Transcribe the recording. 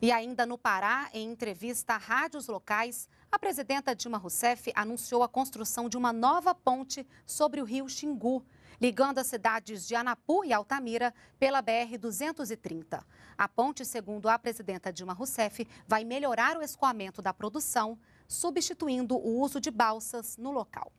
E ainda no Pará, em entrevista a rádios locais, a presidenta Dilma Rousseff anunciou a construção de uma nova ponte sobre o rio Xingu, ligando as cidades de Anapu e Altamira pela BR-230. A ponte, segundo a presidenta Dilma Rousseff, vai melhorar o escoamento da produção, substituindo o uso de balsas no local.